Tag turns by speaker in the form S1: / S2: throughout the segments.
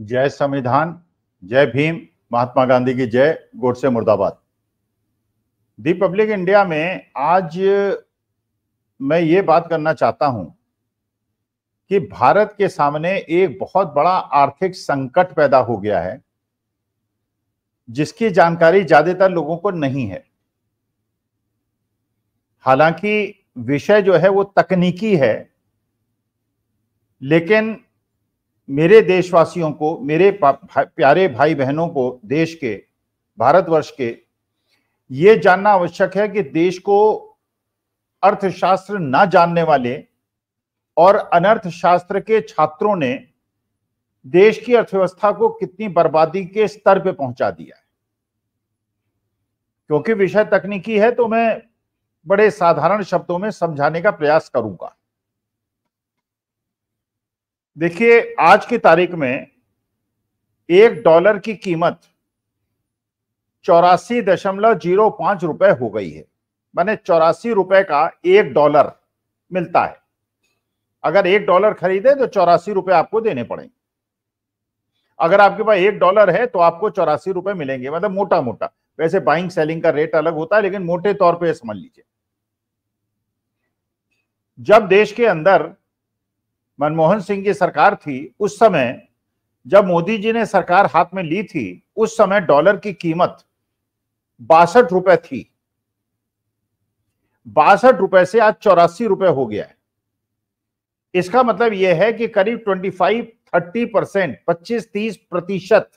S1: जय संविधान जय भीम महात्मा गांधी की जय गोडसे मुर्दाबाद दी पब्लिक इंडिया में आज मैं ये बात करना चाहता हूं कि भारत के सामने एक बहुत बड़ा आर्थिक संकट पैदा हो गया है जिसकी जानकारी ज्यादातर लोगों को नहीं है हालांकि विषय जो है वो तकनीकी है लेकिन मेरे देशवासियों को मेरे प्यारे भाई बहनों को देश के भारतवर्ष के ये जानना आवश्यक है कि देश को अर्थशास्त्र ना जानने वाले और अनर्थशास्त्र के छात्रों ने देश की अर्थव्यवस्था को कितनी बर्बादी के स्तर पे पहुंचा दिया है क्योंकि विषय तकनीकी है तो मैं बड़े साधारण शब्दों में समझाने का प्रयास करूंगा देखिए आज की तारीख में एक डॉलर की कीमत चौरासी दशमलव जीरो पांच रुपए हो गई है मैंने चौरासी रुपए का एक डॉलर मिलता है अगर एक डॉलर खरीदे तो चौरासी रुपए आपको देने पड़ेंगे अगर आपके पास एक डॉलर है तो आपको चौरासी रुपए मिलेंगे मतलब मोटा मोटा वैसे बाइंग सेलिंग का रेट अलग होता है लेकिन मोटे तौर पे समझ लीजिए जब देश के अंदर मनमोहन सिंह की सरकार थी उस समय जब मोदी जी ने सरकार हाथ में ली थी उस समय डॉलर की कीमत बासठ रुपए थी बासठ रुपए से आज चौरासी रुपए हो गया है इसका मतलब यह है कि करीब 25 30 परसेंट पच्चीस तीस प्रतिशत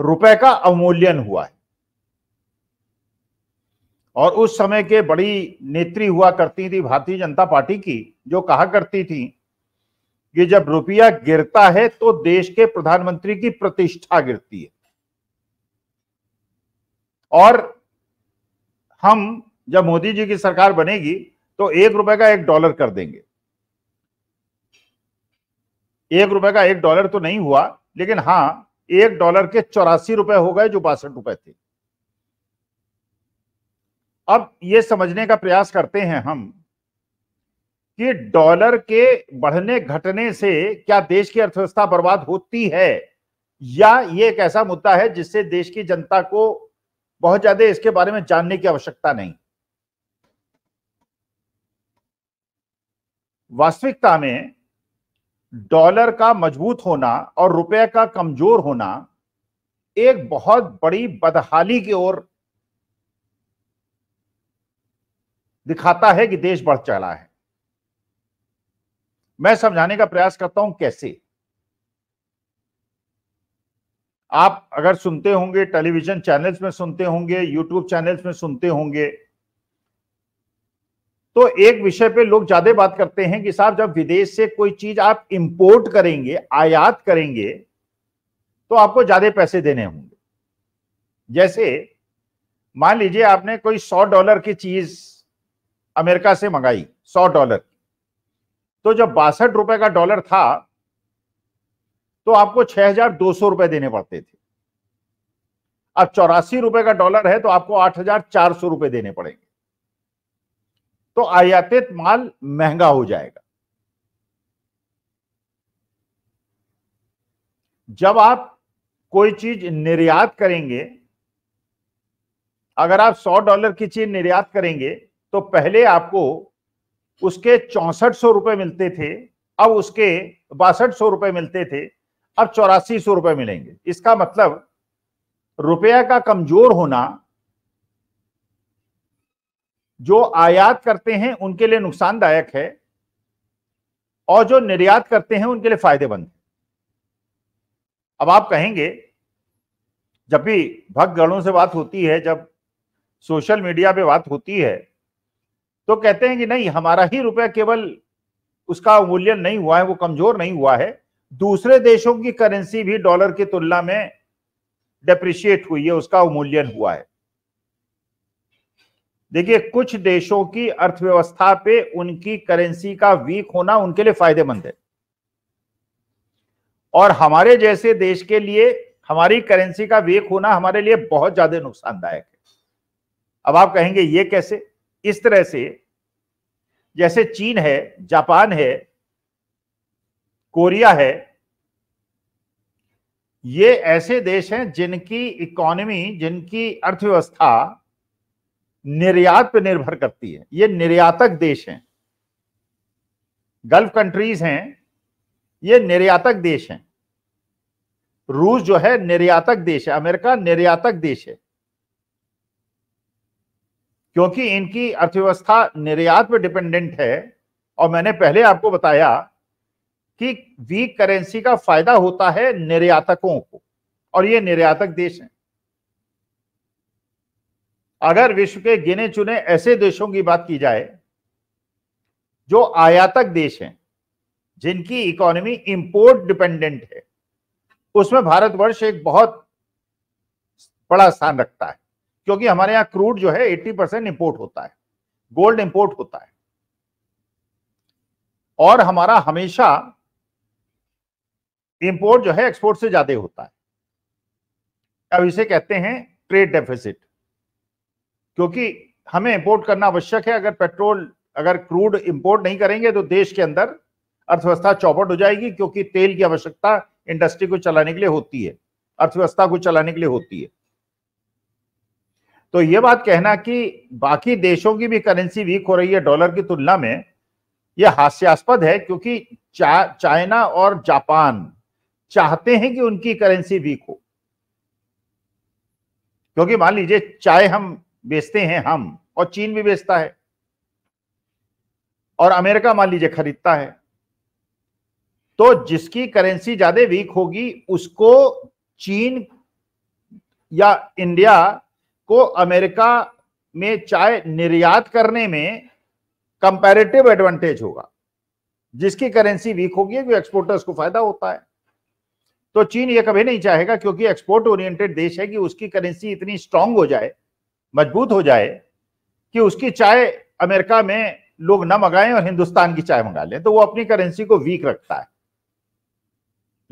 S1: रुपए का अवमूल्यन हुआ है और उस समय के बड़ी नेत्री हुआ करती थी भारतीय जनता पार्टी की जो कहा करती थी कि जब रुपया गिरता है तो देश के प्रधानमंत्री की प्रतिष्ठा गिरती है और हम जब मोदी जी की सरकार बनेगी तो एक रुपए का एक डॉलर कर देंगे एक रुपए का एक डॉलर तो नहीं हुआ लेकिन हाँ एक डॉलर के चौरासी रुपए हो गए जो बासठ रुपए थे अब ये समझने का प्रयास करते हैं हम कि डॉलर के बढ़ने घटने से क्या देश की अर्थव्यवस्था बर्बाद होती है या ये एक ऐसा मुद्दा है जिससे देश की जनता को बहुत ज्यादा इसके बारे में जानने की आवश्यकता नहीं वास्तविकता में डॉलर का मजबूत होना और रुपए का कमजोर होना एक बहुत बड़ी बदहाली की ओर दिखाता है कि देश बढ़ चला है मैं समझाने का प्रयास करता हूं कैसे आप अगर सुनते होंगे टेलीविजन चैनल्स में सुनते होंगे यूट्यूब चैनल्स में सुनते होंगे तो एक विषय पे लोग ज्यादा बात करते हैं कि साहब जब विदेश से कोई चीज आप इंपोर्ट करेंगे आयात करेंगे तो आपको ज्यादा पैसे देने होंगे जैसे मान लीजिए आपने कोई सौ डॉलर की चीज अमेरिका से मंगाई सौ डॉलर तो जब बासठ रुपए का डॉलर था तो आपको छह हजार दो सौ रुपए देने पड़ते थे अब चौरासी रुपए का डॉलर है तो आपको आठ हजार चार सौ रुपए देने पड़ेंगे तो आयातित माल महंगा हो जाएगा जब आप कोई चीज निर्यात करेंगे अगर आप 100 डॉलर की चीज निर्यात करेंगे तो पहले आपको उसके चौसठ सौ रुपए मिलते थे अब उसके बासठ सौ रुपए मिलते थे अब चौरासी सौ रुपए मिलेंगे इसका मतलब रुपया का कमजोर होना जो आयात करते हैं उनके लिए नुकसानदायक है और जो निर्यात करते हैं उनके लिए फायदेमंद है अब आप कहेंगे जब भी भक्त गणों से बात होती है जब सोशल मीडिया पे बात होती है तो कहते हैं कि नहीं हमारा ही रुपया केवल उसका मूल्य नहीं हुआ है वो कमजोर नहीं हुआ है दूसरे देशों की करेंसी भी डॉलर की तुलना में डेप्रिशिएट हुई है उसका अवमूल्यन हुआ है देखिए कुछ देशों की अर्थव्यवस्था पे उनकी करेंसी का वीक होना उनके लिए फायदेमंद है और हमारे जैसे देश के लिए हमारी करेंसी का वीक होना हमारे लिए बहुत ज्यादा नुकसानदायक है अब आप कहेंगे ये कैसे इस तरह से जैसे चीन है जापान है कोरिया है ये ऐसे देश हैं जिनकी इकोनॉमी जिनकी अर्थव्यवस्था निर्यात पर निर्भर करती है ये निर्यातक देश हैं गल्फ कंट्रीज हैं ये निर्यातक देश हैं रूस जो है निर्यातक देश है अमेरिका निर्यातक देश है क्योंकि इनकी अर्थव्यवस्था निर्यात पर डिपेंडेंट है और मैंने पहले आपको बताया कि वीक करेंसी का फायदा होता है निर्यातकों को और ये निर्यातक देश हैं अगर विश्व के गिने चुने ऐसे देशों की बात की जाए जो आयातक देश हैं जिनकी इकोनॉमी इंपोर्ट डिपेंडेंट है उसमें भारतवर्ष एक बहुत बड़ा स्थान रखता है क्योंकि हमारे यहाँ क्रूड जो है 80 परसेंट इंपोर्ट होता है गोल्ड इंपोर्ट होता है और हमारा हमेशा इंपोर्ट जो है एक्सपोर्ट से ज्यादा होता है अब इसे कहते हैं ट्रेड डेफिसिट क्योंकि हमें इंपोर्ट करना आवश्यक है अगर पेट्रोल अगर क्रूड इंपोर्ट नहीं करेंगे तो देश के अंदर अर्थव्यवस्था चौपट हो जाएगी क्योंकि तेल की आवश्यकता इंडस्ट्री को चलाने के लिए होती है अर्थव्यवस्था को चलाने के लिए होती है तो ये बात कहना कि बाकी देशों की भी करेंसी वीक हो रही है डॉलर की तुलना में यह हास्यास्पद है क्योंकि चा, चाइना और जापान चाहते हैं कि उनकी करेंसी वीक हो क्योंकि मान लीजिए चाय हम बेचते हैं हम और चीन भी बेचता है और अमेरिका मान लीजिए खरीदता है तो जिसकी करेंसी ज्यादा वीक होगी उसको चीन या इंडिया को अमेरिका में चाय निर्यात करने में कंपैरेटिव एडवांटेज होगा जिसकी करेंसी वीक होगी क्योंकि एक्सपोर्टर्स को फायदा होता है तो चीन ये कभी नहीं चाहेगा क्योंकि एक्सपोर्ट ओरिएंटेड देश है कि उसकी करेंसी इतनी स्ट्रांग हो जाए मजबूत हो जाए कि उसकी चाय अमेरिका में लोग ना मंगाएं और हिंदुस्तान की चाय मंगा लें तो वो अपनी करेंसी को वीक रखता है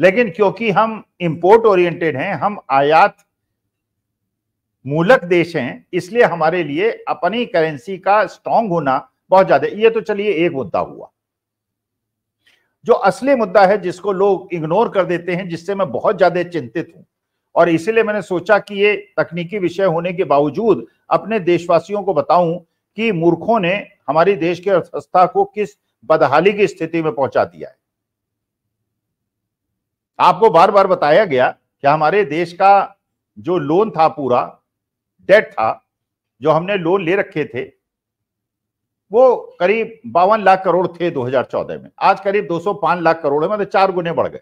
S1: लेकिन क्योंकि हम इंपोर्ट ओरिएंटेड हैं हम आयात मूलक देश हैं इसलिए हमारे लिए अपनी करेंसी का स्ट्रांग होना बहुत ज्यादा ये तो चलिए एक मुद्दा हुआ जो असली मुद्दा है जिसको लोग इग्नोर कर देते हैं जिससे मैं बहुत ज्यादा चिंतित हूं और इसीलिए मैंने सोचा कि ये तकनीकी विषय होने के बावजूद अपने देशवासियों को बताऊं कि मूर्खों ने हमारी देश की अर्थव्यवस्था को किस बदहाली की स्थिति में पहुंचा दिया है आपको बार बार बताया गया कि हमारे देश का जो लोन था पूरा डेट था जो हमने लोन ले रखे थे वो करीब बावन लाख करोड़ थे 2014 में आज करीब 205 लाख करोड़ है मतलब चार गुने बढ़ गए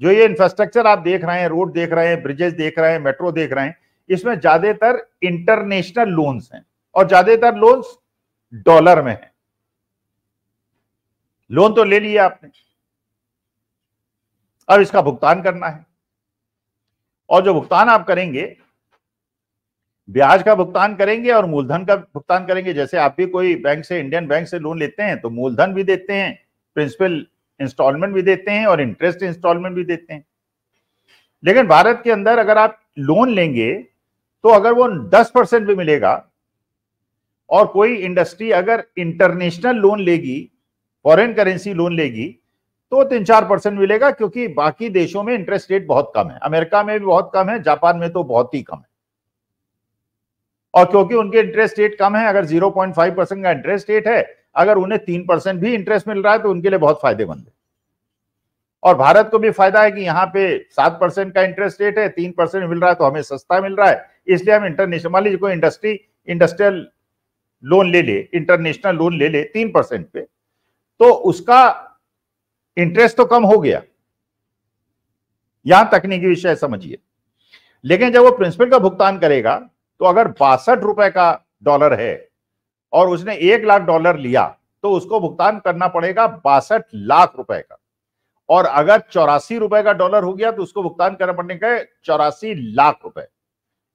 S1: जो ये इंफ्रास्ट्रक्चर आप देख रहे हैं रोड देख रहे हैं ब्रिजेस देख रहे हैं मेट्रो देख रहे हैं इसमें ज्यादातर इंटरनेशनल लोन्स हैं और ज्यादातर लोन्स डॉलर में हैं लोन तो ले लिया आपने अब इसका भुगतान करना है और जो भुगतान आप करेंगे ब्याज का भुगतान करेंगे और मूलधन का भुगतान करेंगे जैसे आप भी कोई बैंक से इंडियन बैंक से लोन लेते हैं तो मूलधन भी देते हैं प्रिंसिपल इंस्टॉलमेंट भी देते हैं और इंटरेस्ट इंस्टॉलमेंट भी देते हैं लेकिन भारत के अंदर अगर आप लोन लेंगे तो अगर वो दस परसेंट भी मिलेगा और कोई इंडस्ट्री अगर इंटरनेशनल लोन लेगी फॉरेन करेंसी लोन लेगी तो तीन चार परसेंट मिलेगा क्योंकि बाकी देशों में इंटरेस्ट रेट बहुत कम है अमेरिका में भी बहुत कम है जापान में तो बहुत ही कम है और क्योंकि उनके इंटरेस्ट रेट कम है अगर जीरो पॉइंट फाइव परसेंट का इंटरेस्ट रेट है अगर उन्हें तीन परसेंट भी इंटरेस्ट मिल रहा है तो उनके लिए बहुत फायदेमंद है और भारत को भी फायदा है कि यहाँ पे सात परसेंट का इंटरेस्ट रेट है तीन परसेंट मिल रहा है तो हमें सस्ता मिल रहा है इसलिए हम लीजिए कोई इंडस्ट्री इंडस्ट्रियल लोन ले ले इंटरनेशनल लोन ले ले तीन परसेंट पे तो उसका इंटरेस्ट तो कम हो गया यहां तकनीकी विषय समझिए लेकिन जब वो प्रिंसिपल का भुगतान करेगा तो अगर बासठ रुपए का डॉलर है और उसने एक लाख डॉलर लिया तो उसको भुगतान करना पड़ेगा बासठ लाख रुपए का और अगर चौरासी रुपए का डॉलर हो गया तो उसको भुगतान करना पड़ने का चौरासी लाख रुपए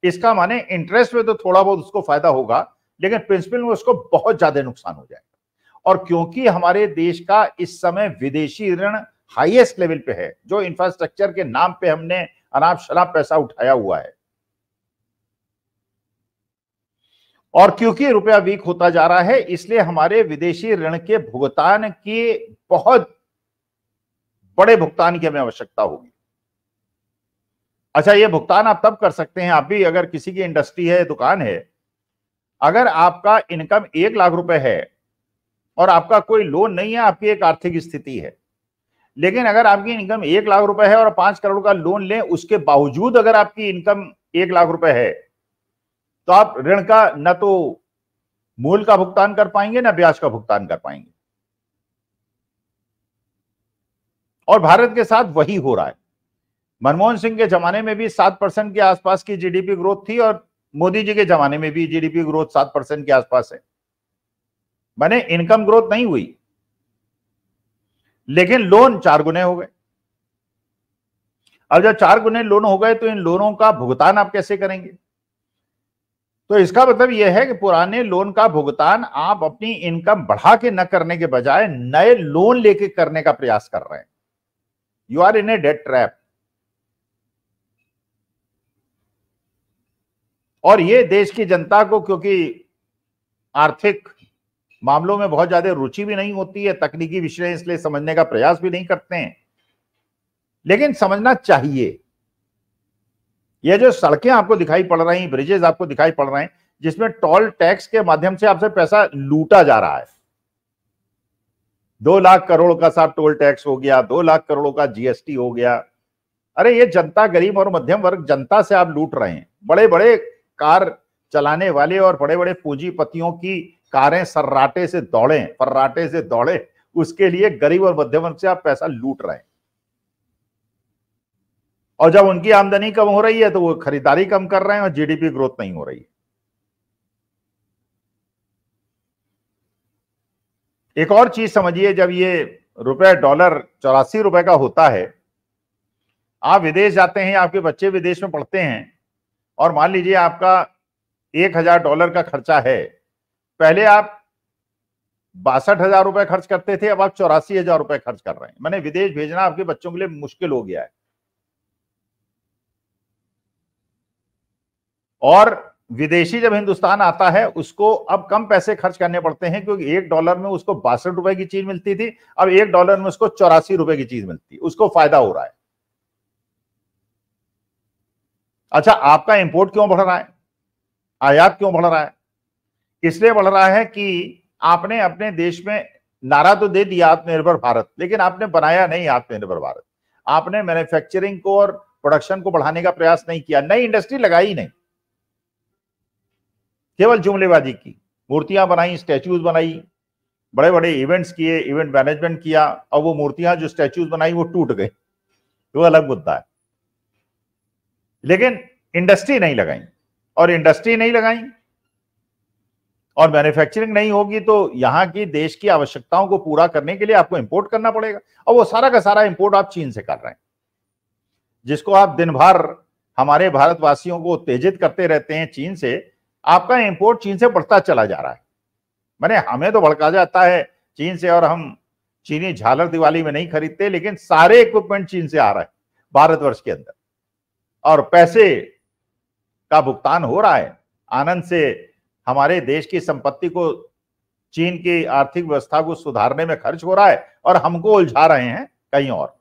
S1: इसका माने इंटरेस्ट में तो थोड़ा बहुत उसको फायदा होगा लेकिन प्रिंसिपल में उसको बहुत ज्यादा नुकसान हो जाएगा और क्योंकि हमारे देश का इस समय विदेशी ऋण हाइएस्ट लेवल पे है जो इंफ्रास्ट्रक्चर के नाम पे हमने अनाप शराब पैसा उठाया हुआ है और क्योंकि रुपया वीक होता जा रहा है इसलिए हमारे विदेशी ऋण के भुगतान की बहुत बड़े भुगतान की हमें आवश्यकता होगी अच्छा ये भुगतान आप तब कर सकते हैं आप भी अगर किसी की इंडस्ट्री है दुकान है अगर आपका इनकम एक लाख रुपए है और आपका कोई लोन नहीं है आपकी एक आर्थिक स्थिति है लेकिन अगर आपकी इनकम एक लाख रुपए है और पांच करोड़ का लोन लें उसके बावजूद अगर आपकी इनकम एक लाख रुपए है तो आप ऋण का न तो मूल का भुगतान कर पाएंगे ना ब्याज का भुगतान कर पाएंगे और भारत के साथ वही हो रहा है मनमोहन सिंह के जमाने में भी सात परसेंट के आसपास की जीडीपी ग्रोथ थी और मोदी जी के जमाने में भी जीडीपी ग्रोथ सात परसेंट के आसपास है मैंने इनकम ग्रोथ नहीं हुई लेकिन लोन चार गुने हो गए अब जब चार गुने लोन हो गए तो इन लोनों का भुगतान आप कैसे करेंगे तो इसका मतलब यह है कि पुराने लोन का भुगतान आप अपनी इनकम बढ़ा के न करने के बजाय नए लोन लेके करने का प्रयास कर रहे हैं you are in a debt trap और ये देश की जनता को क्योंकि आर्थिक मामलों में बहुत ज्यादा रुचि भी नहीं होती है तकनीकी विषय इसलिए समझने का प्रयास भी नहीं करते हैं लेकिन समझना चाहिए ये जो सड़कें आपको दिखाई पड़ रही हैं ब्रिजेज आपको दिखाई पड़ रहे हैं जिसमें टोल टैक्स के माध्यम से आपसे पैसा लूटा जा रहा है दो लाख करोड़ का साहब टोल टैक्स हो गया दो लाख करोड़ का जीएसटी हो गया अरे ये जनता गरीब और मध्यम वर्ग जनता से आप लूट रहे हैं बड़े बड़े कार चलाने वाले और बड़े बड़े पूंजीपतियों की कारें सर्राटे से दौड़े फर्राटे से दौड़े उसके लिए गरीब और मध्यम वर्ग से आप पैसा लूट रहे हैं और जब उनकी आमदनी कम हो रही है तो वो खरीदारी कम कर रहे हैं और जीडीपी ग्रोथ नहीं हो रही है एक और चीज समझिए जब ये रुपए डॉलर चौरासी रुपए का होता है आप विदेश जाते हैं आपके बच्चे विदेश में पढ़ते हैं और मान लीजिए आपका एक हजार डॉलर का खर्चा है पहले आप बासठ हजार रुपए खर्च करते थे अब आप चौरासी हजार रुपए खर्च कर रहे हैं मैंने विदेश भेजना आपके बच्चों के लिए मुश्किल हो गया है और विदेशी जब हिंदुस्तान आता है उसको अब कम पैसे खर्च करने पड़ते हैं क्योंकि एक डॉलर में उसको बासठ रुपए की चीज मिलती थी अब एक डॉलर में उसको चौरासी रुपए की चीज मिलती है उसको फायदा हो रहा है अच्छा आपका इंपोर्ट क्यों बढ़ रहा है आयात क्यों बढ़ रहा है इसलिए बढ़ रहा है कि आपने अपने देश में नारा तो दे दिया आत्मनिर्भर भारत लेकिन आपने बनाया नहीं आत्मनिर्भर भारत आपने मैन्युफैक्चरिंग को और प्रोडक्शन को बढ़ाने का प्रयास नहीं किया नई इंडस्ट्री लगाई नहीं केवल जुमलेबाजी की मूर्तियां बनाई स्टैचूज बनाई बड़े बड़े इवेंट्स किए इवेंट मैनेजमेंट किया और वो मूर्तियां जो स्टैचूज बनाई वो टूट गए वो अलग मुद्दा है लेकिन इंडस्ट्री नहीं लगाई और इंडस्ट्री नहीं लगाई और मैन्युफैक्चरिंग नहीं होगी तो यहां की देश की आवश्यकताओं को पूरा करने के लिए आपको इंपोर्ट करना पड़ेगा और वो सारा का सारा इंपोर्ट आप चीन से कर रहे हैं जिसको आप दिन भर हमारे भारतवासियों को उत्तेजित करते रहते हैं चीन से आपका इंपोर्ट चीन से बढ़ता चला जा रहा है मैंने हमें तो भड़का जाता है चीन से और हम चीनी झालर दिवाली में नहीं खरीदते लेकिन सारे इक्विपमेंट चीन से आ रहा है भारतवर्ष के अंदर और पैसे का भुगतान हो रहा है आनंद से हमारे देश की संपत्ति को चीन की आर्थिक व्यवस्था को सुधारने में खर्च हो रहा है और हमको उलझा रहे हैं कहीं और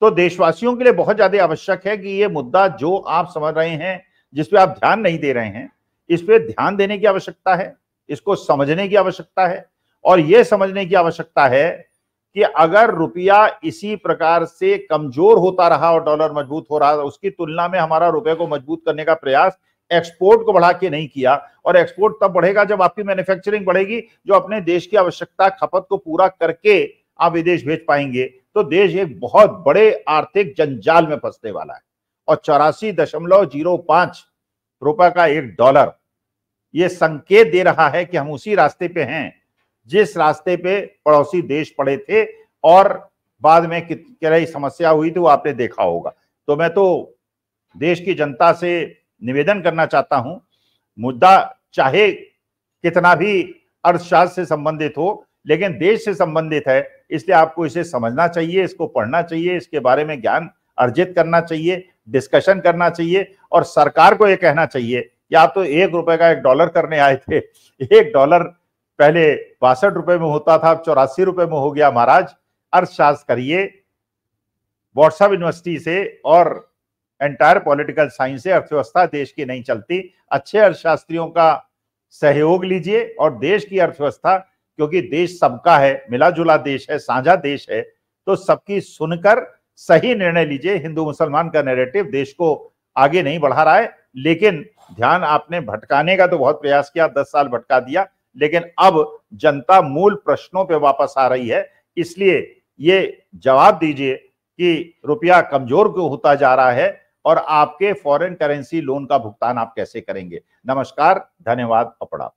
S1: तो देशवासियों के लिए बहुत ज्यादा आवश्यक है कि ये मुद्दा जो आप समझ रहे हैं जिस पे आप ध्यान नहीं दे रहे हैं इस पे ध्यान देने की आवश्यकता है इसको समझने की आवश्यकता है और यह समझने की आवश्यकता है कि अगर रुपया इसी प्रकार से कमजोर होता रहा और डॉलर मजबूत हो रहा उसकी तुलना में हमारा रुपये को मजबूत करने का प्रयास एक्सपोर्ट को बढ़ा के नहीं किया और एक्सपोर्ट तब बढ़ेगा जब आपकी मैन्युफैक्चरिंग बढ़ेगी जो अपने देश की आवश्यकता खपत को पूरा करके आप विदेश भेज पाएंगे तो देश एक बहुत बड़े आर्थिक जंजाल में फंसने वाला है और चौरासी दशमलव जीरो पांच रुपए का एक डॉलर ये संकेत दे रहा है कि हम उसी रास्ते पे हैं जिस रास्ते पे पड़ोसी देश पड़े थे और बाद में क्या रही समस्या हुई थी वो आपने देखा होगा तो मैं तो देश की जनता से निवेदन करना चाहता हूं मुद्दा चाहे कितना भी अर्थशास्त्र से संबंधित हो लेकिन देश से संबंधित है इसलिए आपको इसे समझना चाहिए इसको पढ़ना चाहिए इसके बारे में ज्ञान अर्जित करना चाहिए डिस्कशन करना चाहिए और सरकार को ये कहना चाहिए या तो एक रुपए का एक डॉलर करने आए थे एक डॉलर पहले बासठ रुपए में होता था अब चौरासी रुपए में हो गया महाराज अर्थशास्त्र करिए व्हाट्सअप यूनिवर्सिटी से और एंटायर पॉलिटिकल साइंस से अर्थव्यवस्था देश की नहीं चलती अच्छे अर्थशास्त्रियों का सहयोग लीजिए और देश की अर्थव्यवस्था क्योंकि देश सबका है मिला जुला देश है साझा देश है तो सबकी सुनकर सही निर्णय लीजिए हिंदू मुसलमान का नैरेटिव देश को आगे नहीं बढ़ा रहा है लेकिन ध्यान आपने भटकाने का तो बहुत प्रयास किया दस साल भटका दिया लेकिन अब जनता मूल प्रश्नों पे वापस आ रही है इसलिए ये जवाब दीजिए कि रुपया कमजोर क्यों होता जा रहा है और आपके फॉरेन करेंसी लोन का भुगतान आप कैसे करेंगे नमस्कार धन्यवाद अपड़ा